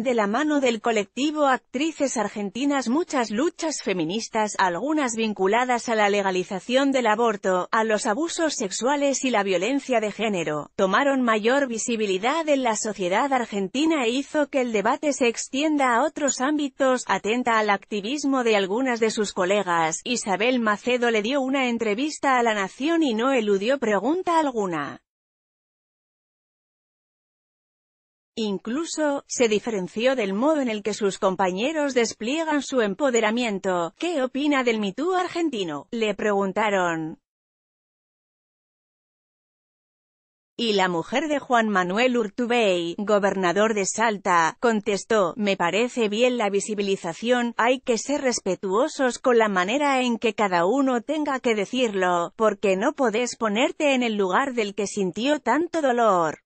De la mano del colectivo Actrices Argentinas muchas luchas feministas, algunas vinculadas a la legalización del aborto, a los abusos sexuales y la violencia de género, tomaron mayor visibilidad en la sociedad argentina e hizo que el debate se extienda a otros ámbitos, atenta al activismo de algunas de sus colegas, Isabel Macedo le dio una entrevista a La Nación y no eludió pregunta alguna. Incluso, se diferenció del modo en el que sus compañeros despliegan su empoderamiento. ¿Qué opina del mitú argentino? Le preguntaron. Y la mujer de Juan Manuel Urtubey, gobernador de Salta, contestó, me parece bien la visibilización, hay que ser respetuosos con la manera en que cada uno tenga que decirlo, porque no podés ponerte en el lugar del que sintió tanto dolor.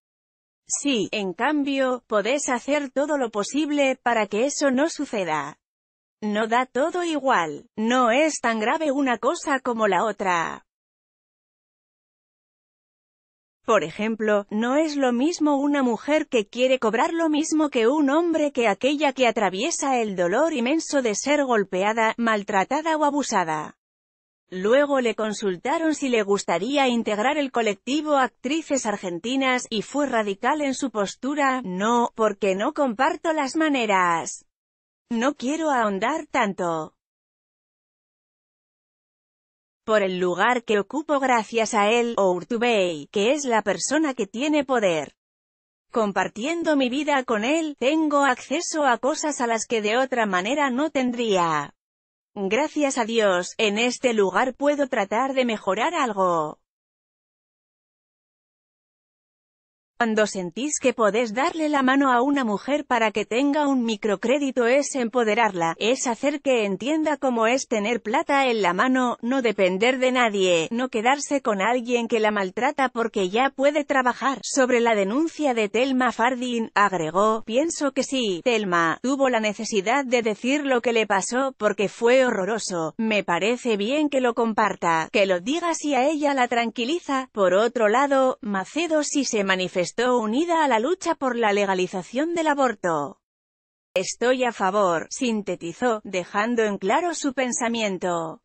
Sí, en cambio, podés hacer todo lo posible para que eso no suceda. No da todo igual, no es tan grave una cosa como la otra. Por ejemplo, no es lo mismo una mujer que quiere cobrar lo mismo que un hombre que aquella que atraviesa el dolor inmenso de ser golpeada, maltratada o abusada. Luego le consultaron si le gustaría integrar el colectivo Actrices Argentinas, y fue radical en su postura, no, porque no comparto las maneras. No quiero ahondar tanto por el lugar que ocupo gracias a él, o que es la persona que tiene poder. Compartiendo mi vida con él, tengo acceso a cosas a las que de otra manera no tendría. Gracias a Dios, en este lugar puedo tratar de mejorar algo. Cuando sentís que podés darle la mano a una mujer para que tenga un microcrédito es empoderarla, es hacer que entienda cómo es tener plata en la mano, no depender de nadie, no quedarse con alguien que la maltrata porque ya puede trabajar. Sobre la denuncia de Telma Fardin, agregó, pienso que sí, Telma, tuvo la necesidad de decir lo que le pasó porque fue horroroso, me parece bien que lo comparta, que lo diga si a ella la tranquiliza. Por otro lado, Macedo si se manifestó «Estoy unida a la lucha por la legalización del aborto. Estoy a favor, sintetizó, dejando en claro su pensamiento.